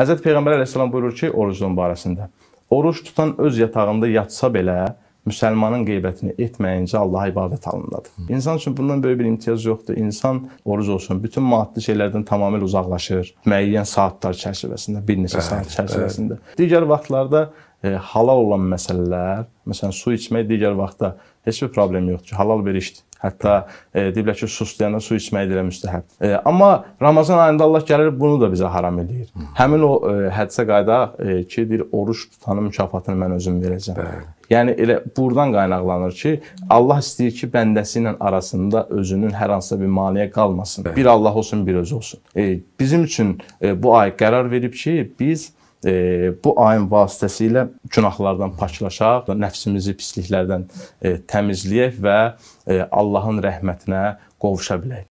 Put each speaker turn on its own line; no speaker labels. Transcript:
Əzət Peyğəmbər əleyhissalam buyurur ki, orucun barəsində. Oruç tutan öz yatağında yatsa belə müsəlmanın qeybətini etməyincə Allaha ibadət alındadır. İnsan üçün bundan böyük bir imtiyaz yoxdur. İnsan oruc olsun, bütün maddi şeylərdən tamamilə uzaqlaşır. Müəyyən saatlar çərçivəsində,
bir neçə saat çərçivəsində.
Digər vaxtlarda e, halal olan məsələlər, məsələn su içmək digər vaxtda heç bir problem yoxdur. Halal bir işdir. Hətta e, deyiblər ki, suslayanda su içmək də müstəhəbdir. E, amma Ramazan ayında Allah gəlir bunu da bizə haram eləyir. Hı. Həmin o e, hədisə qayda e, ki, deyir oruç tutanın mükafatını mən özüm verəcəm. Bəli. Yəni elə burdan qaynaqlanır ki, Allah istəyir ki, bəndəsi ilə arasında özünün hər hansısa bir maneə qalmasın. Bəli. Bir Allah olsun, bir özü olsun. E, bizim üçün e, bu ay qərar verib ki, biz e, bu ayın vasitəsilə günahlardan paklaşaq, nəfsimizi
pisliklərdən e, təmizləyək və e, Allahın rəhmətinə qovuşa bilək.